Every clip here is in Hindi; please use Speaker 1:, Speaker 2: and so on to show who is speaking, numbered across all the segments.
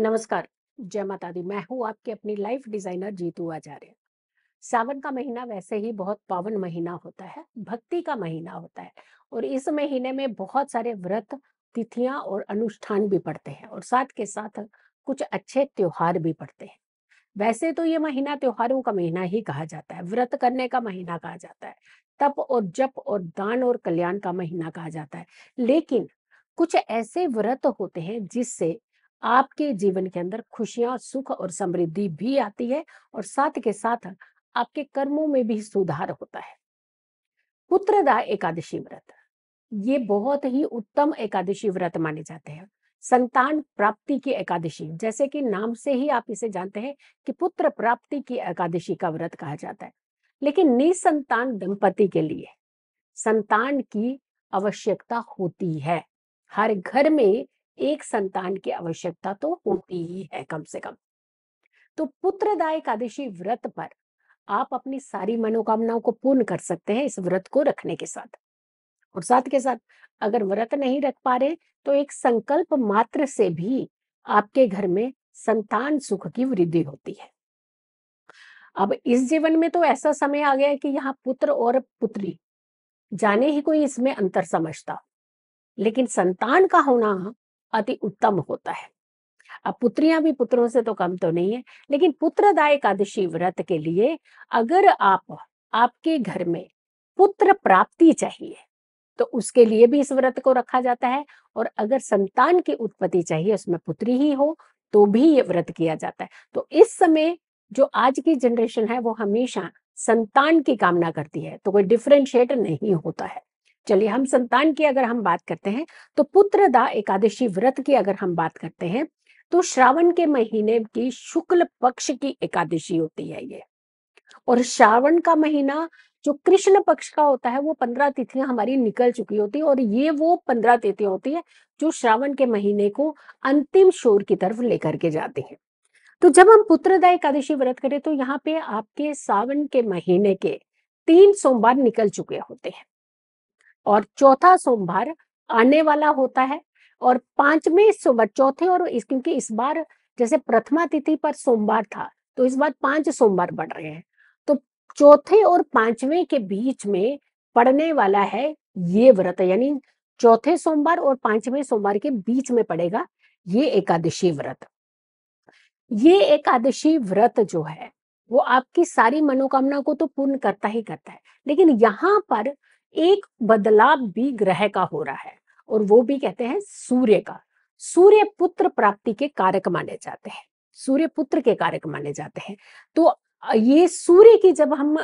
Speaker 1: नमस्कार जय माता दी मैं हूँ आपके अपनी लाइफ डिजाइनर जीतू आचार्य सावन का महीना वैसे ही बहुत पावन महीना होता है भक्ति का महीना होता है और इस महीने में बहुत सारे व्रत तिथियां और अनुष्ठान भी पड़ते हैं और साथ के साथ कुछ अच्छे त्योहार भी पड़ते हैं वैसे तो ये महीना त्योहारों का महीना ही कहा जाता है व्रत करने का महीना कहा जाता है तप और जप और दान और कल्याण का महीना कहा जाता है लेकिन कुछ ऐसे व्रत होते हैं जिससे आपके जीवन के अंदर खुशियां सुख और समृद्धि भी आती है और साथ के साथ आपके कर्मों में भी सुधार होता है पुत्रदा एकादशी व्रत ये बहुत ही उत्तम एकादशी व्रत माने जाते हैं संतान प्राप्ति की एकादशी जैसे कि नाम से ही आप इसे जानते हैं कि पुत्र प्राप्ति की एकादशी का व्रत कहा जाता है लेकिन निसंतान दंपति के लिए संतान की आवश्यकता होती है हर घर में एक संतान की आवश्यकता तो होती ही है कम से कम तो पुत्रदाय एकादशी व्रत पर आप अपनी सारी मनोकामनाओं को पूर्ण कर सकते हैं इस व्रत को रखने के साथ और साथ के साथ अगर व्रत नहीं रख पा रहे तो एक संकल्प मात्र से भी आपके घर में संतान सुख की वृद्धि होती है अब इस जीवन में तो ऐसा समय आ गया है कि यहाँ पुत्र और पुत्री जाने ही कोई इसमें अंतर समझता लेकिन संतान का होना अति उत्तम होता है अब पुत्रियां भी पुत्रों से तो कम तो नहीं है लेकिन पुत्रदाय एकादशी व्रत के लिए अगर आप आपके घर में पुत्र प्राप्ति चाहिए तो उसके लिए भी इस व्रत को रखा जाता है और अगर संतान की उत्पत्ति चाहिए उसमें पुत्री ही हो तो भी ये व्रत किया जाता है तो इस समय जो आज की जनरेशन है वो हमेशा संतान की कामना करती है तो कोई डिफ्रेंशिएट नहीं होता है चलिए हम संतान की अगर हम बात करते हैं तो पुत्रदा एकादशी व्रत की अगर हम बात करते हैं तो श्रावण के महीने की शुक्ल पक्ष की एकादशी होती है ये और श्रावण का महीना जो कृष्ण पक्ष का होता है वो पंद्रह तिथियां हमारी निकल चुकी होती है और ये वो पंद्रह तिथियां होती है जो श्रावण के महीने को अंतिम शोर की तरफ लेकर के जाती है तो जब हम पुत्रदा एकादशी व्रत करें तो यहाँ पे आपके सावन के महीने के तीन सोमवार निकल चुके होते हैं और चौथा सोमवार आने वाला होता है और पांचवें सोमवार चौथे और इस क्योंकि इस बार जैसे प्रथमा तिथि पर सोमवार था तो इस बार पांच सोमवार बढ़ रहे हैं तो चौथे और पांचवें के बीच में पड़ने वाला है ये व्रत यानी चौथे सोमवार और पांचवें सोमवार के बीच में पड़ेगा ये एकादशी व्रत ये एकादशी व्रत जो है वो आपकी सारी मनोकामना को तो पूर्ण करता ही करता है लेकिन यहाँ पर एक बदलाव भी ग्रह का हो रहा है और वो भी कहते हैं सूर्य का सूर्य पुत्र प्राप्ति के कारक माने जाते हैं सूर्य पुत्र के कारक माने जाते हैं तो ये सूर्य की जब हम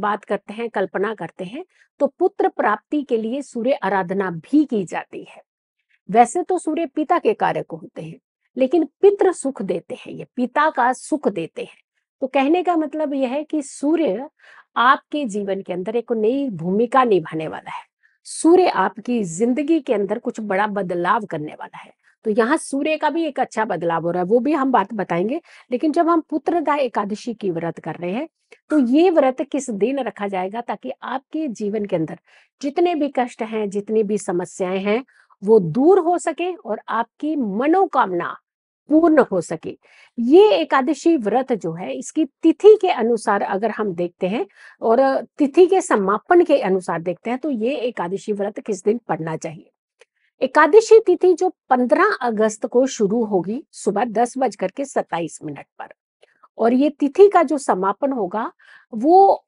Speaker 1: बात करते हैं कल्पना करते हैं तो पुत्र प्राप्ति के लिए सूर्य आराधना भी की जाती है वैसे तो सूर्य पिता के कारक होते हैं लेकिन पितृ सुख देते हैं ये पिता का सुख देते हैं तो कहने का मतलब यह है कि सूर्य आपके जीवन के अंदर एक नई भूमिका निभाने वाला है सूर्य आपकी जिंदगी के अंदर कुछ बड़ा बदलाव करने वाला है तो यहाँ सूर्य का भी एक अच्छा बदलाव हो रहा है वो भी हम बात बताएंगे लेकिन जब हम पुत्रदा एकादशी की व्रत कर रहे हैं तो ये व्रत किस दिन रखा जाएगा ताकि आपके जीवन के अंदर जितने भी कष्ट हैं जितनी भी समस्याएं हैं वो दूर हो सके और आपकी मनोकामना पूर्ण हो सके ये एकादशी व्रत जो है इसकी तिथि के अनुसार अगर हम देखते हैं और तिथि के समापन के अनुसार देखते हैं तो ये एकादशी व्रत किस दिन पढ़ना चाहिए एकादशी तिथि जो 15 अगस्त को शुरू होगी सुबह दस बजकर के सत्ताईस मिनट पर और ये तिथि का जो समापन होगा वो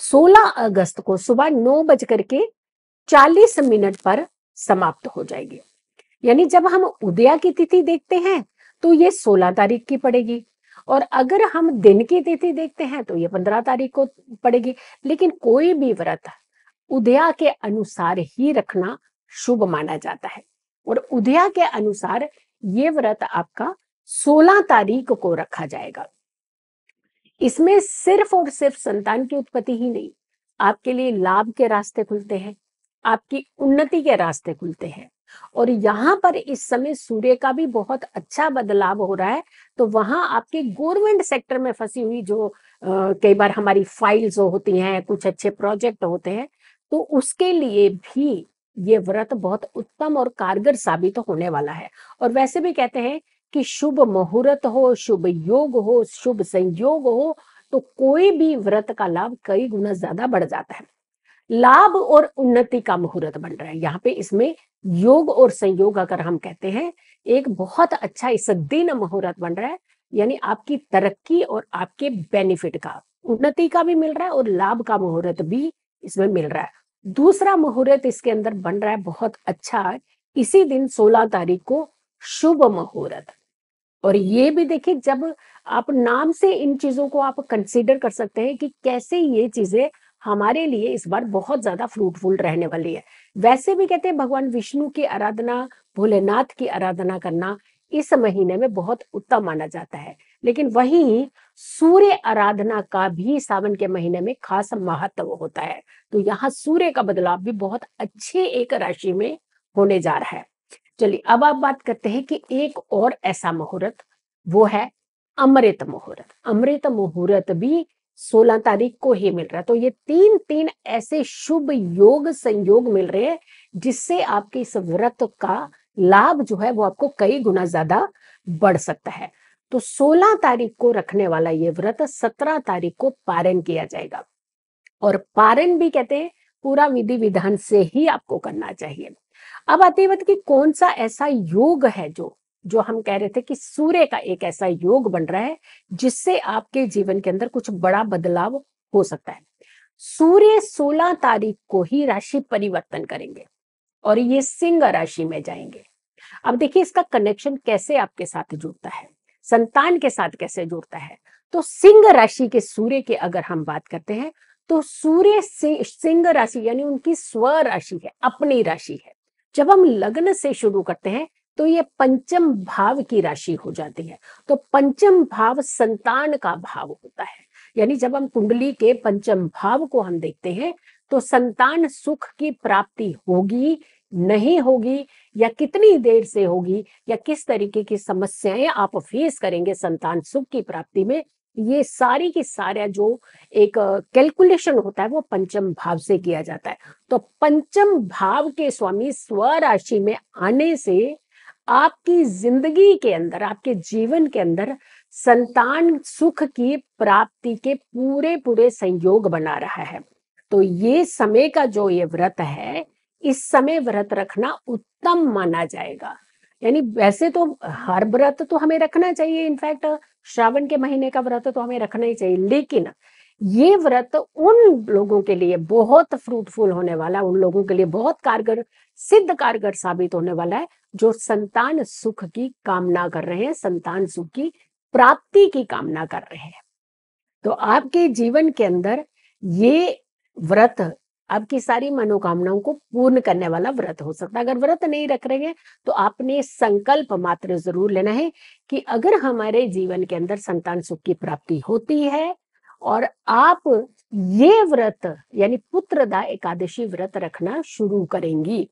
Speaker 1: 16 अगस्त को सुबह नौ बजकर के चालीस मिनट पर समाप्त हो जाएगी यानी जब हम उदया की तिथि देखते हैं तो ये 16 तारीख की पड़ेगी और अगर हम दिन की तिथि देखते हैं तो ये 15 तारीख को पड़ेगी लेकिन कोई भी व्रत उदया के अनुसार ही रखना शुभ माना जाता है और उदया के अनुसार ये व्रत आपका 16 तारीख को रखा जाएगा इसमें सिर्फ और सिर्फ संतान की उत्पत्ति ही नहीं आपके लिए लाभ के रास्ते खुलते हैं आपकी उन्नति के रास्ते खुलते हैं और यहाँ पर इस समय सूर्य का भी बहुत अच्छा बदलाव हो रहा है तो वहां आपके गवर्नमेंट सेक्टर में फंसी हुई जो कई बार हमारी फाइल्स होती हैं कुछ अच्छे प्रोजेक्ट होते हैं तो उसके लिए भी ये व्रत बहुत उत्तम और कारगर साबित होने वाला है और वैसे भी कहते हैं कि शुभ मुहूर्त हो शुभ योग हो शुभ संयोग हो तो कोई भी व्रत का लाभ कई गुना ज्यादा बढ़ जाता है लाभ और उन्नति का मुहूर्त बन रहा है यहाँ पे इसमें योग और संयोग अगर हम कहते हैं एक बहुत अच्छा इस दिन मुहूर्त बन रहा है यानी आपकी तरक्की और आपके बेनिफिट का उन्नति का भी मिल रहा है और लाभ का मुहूर्त भी इसमें मिल रहा है दूसरा मुहूर्त इसके अंदर बन रहा है बहुत अच्छा इसी दिन 16 तारीख को शुभ मुहूर्त और ये भी देखिए जब आप नाम से इन चीजों को आप कंसिडर कर सकते हैं कि कैसे ये चीजें हमारे लिए इस बार बहुत ज्यादा फ्रूटफुल रहने वाली है वैसे भी कहते हैं भगवान विष्णु की आराधना भोलेनाथ की आराधना करना इस महीने में बहुत उत्तम माना जाता है लेकिन वही सूर्य आराधना का भी सावन के महीने में खास महत्व होता है तो यहाँ सूर्य का बदलाव भी बहुत अच्छे एक राशि में होने जा रहा है चलिए अब आप बात करते हैं कि एक और ऐसा मुहूर्त वो है अमृत मुहूर्त अमृत मुहूर्त भी सोलह तारीख को ही मिल रहा है तो ये तीन तीन ऐसे शुभ योग संयोग मिल रहे हैं जिससे आपके इस व्रत का लाभ जो है वो आपको कई गुना ज्यादा बढ़ सकता है तो 16 तारीख को रखने वाला ये व्रत 17 तारीख को पारण किया जाएगा और पारण भी कहते हैं पूरा विधि विधान से ही आपको करना चाहिए अब आती वक्त मतलब कि कौन सा ऐसा योग है जो जो हम कह रहे थे कि सूर्य का एक ऐसा योग बन रहा है जिससे आपके जीवन के अंदर कुछ बड़ा बदलाव हो सकता है सूर्य 16 तारीख को ही राशि परिवर्तन करेंगे और ये सिंह राशि में जाएंगे अब देखिए इसका कनेक्शन कैसे आपके साथ जुड़ता है संतान के साथ कैसे जुड़ता है तो सिंह राशि के सूर्य की अगर हम बात करते हैं तो सूर्य सिंह राशि यानी उनकी स्व राशि है अपनी राशि है जब हम लग्न से शुरू करते हैं तो ये पंचम भाव की राशि हो जाती है तो पंचम भाव संतान का भाव होता है यानी जब हम कुंडली के पंचम भाव को हम देखते हैं तो संतान सुख की प्राप्ति होगी नहीं होगी या कितनी देर से होगी या किस तरीके की समस्याएं आप फेस करेंगे संतान सुख की प्राप्ति में ये सारी की सारे जो एक कैलकुलेशन होता है वो पंचम भाव से किया जाता है तो पंचम भाव के स्वामी स्वराशि में आने से आपकी जिंदगी के अंदर आपके जीवन के अंदर संतान सुख की प्राप्ति के पूरे पूरे संयोग बना रहा है तो ये समय का जो ये व्रत है इस समय व्रत रखना उत्तम माना जाएगा यानी वैसे तो हर व्रत तो हमें रखना चाहिए इनफैक्ट श्रावण के महीने का व्रत तो हमें रखना ही चाहिए लेकिन ये व्रत उन लोगों के लिए बहुत फ्रूटफुल होने वाला है उन लोगों के लिए बहुत कारगर सिद्ध कारगर साबित होने वाला है जो संतान सुख की कामना कर रहे हैं संतान सुख की प्राप्ति की कामना कर रहे हैं तो आपके जीवन के अंदर ये व्रत आपकी सारी मनोकामनाओं को पूर्ण करने वाला व्रत हो सकता है अगर व्रत नहीं रख रहे हैं तो आपने संकल्प मात्र जरूर लेना है कि अगर हमारे जीवन के अंदर संतान सुख की प्राप्ति होती है और आप ये व्रत यानी पुत्रदा एकादशी व्रत रखना शुरू करेंगी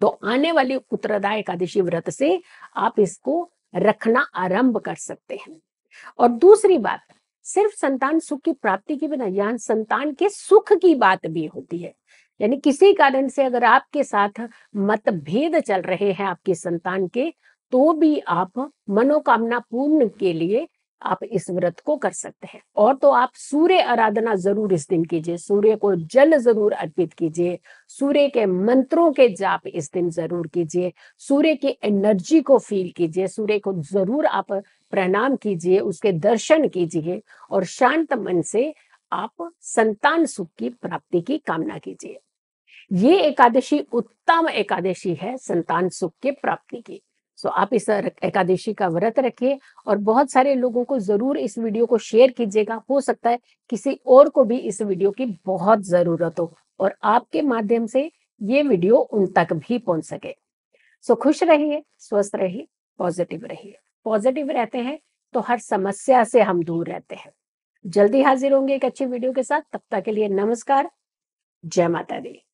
Speaker 1: तो आने वाली पुत्रदा एकादशी व्रत से आप इसको रखना आरंभ कर सकते हैं और दूसरी बात सिर्फ संतान सुख की प्राप्ति की बिना यहाँ संतान के सुख की बात भी होती है यानी किसी कारण से अगर आपके साथ मतभेद चल रहे हैं आपके संतान के तो भी आप मनोकामना पूर्ण के लिए आप इस व्रत को कर सकते हैं और तो आप सूर्य आराधना जरूर इस दिन कीजिए सूर्य को जल जरूर अर्पित कीजिए सूर्य के मंत्रों के जाप इस दिन जरूर कीजिए सूर्य की एनर्जी को फील कीजिए सूर्य को जरूर आप प्रणाम कीजिए उसके दर्शन कीजिए और शांत मन से आप संतान सुख की प्राप्ति की कामना कीजिए ये एकादशी उत्तम एकादशी है संतान सुख की प्राप्ति की तो आप इस एकादशी का व्रत रखिए और बहुत सारे लोगों को जरूर इस वीडियो को शेयर कीजिएगा हो सकता है किसी और को भी इस वीडियो की बहुत जरूरत हो और आपके माध्यम से ये वीडियो उन तक भी पहुंच सके सो खुश रहिए स्वस्थ रहिए पॉजिटिव रहिए पॉजिटिव रहते हैं तो हर समस्या से हम दूर रहते हैं जल्दी हाजिर होंगे एक अच्छी वीडियो के साथ तब तक के लिए नमस्कार जय माता दी